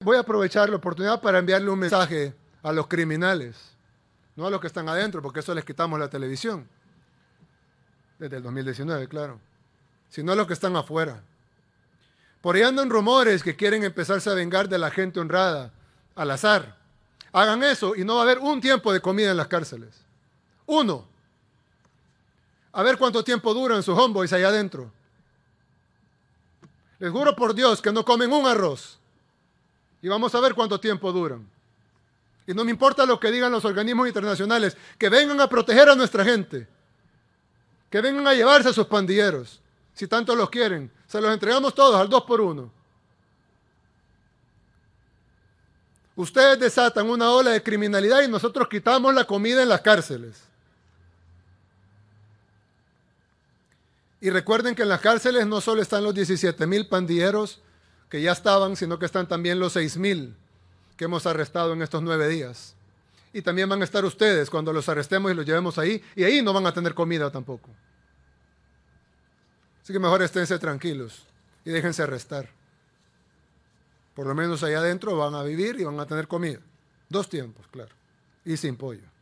Voy a aprovechar la oportunidad para enviarle un mensaje a los criminales, no a los que están adentro, porque eso les quitamos la televisión. Desde el 2019, claro. Sino a los que están afuera. Por ahí andan rumores que quieren empezarse a vengar de la gente honrada, al azar. Hagan eso y no va a haber un tiempo de comida en las cárceles. Uno. A ver cuánto tiempo duran sus homeboys allá adentro. Les juro por Dios que no comen un arroz. Y vamos a ver cuánto tiempo duran. Y no me importa lo que digan los organismos internacionales, que vengan a proteger a nuestra gente, que vengan a llevarse a sus pandilleros, si tanto los quieren. Se los entregamos todos al dos por uno. Ustedes desatan una ola de criminalidad y nosotros quitamos la comida en las cárceles. Y recuerden que en las cárceles no solo están los 17 mil pandilleros que ya estaban, sino que están también los 6.000 que hemos arrestado en estos nueve días. Y también van a estar ustedes cuando los arrestemos y los llevemos ahí, y ahí no van a tener comida tampoco. Así que mejor esténse tranquilos y déjense arrestar. Por lo menos allá adentro van a vivir y van a tener comida. Dos tiempos, claro. Y sin pollo.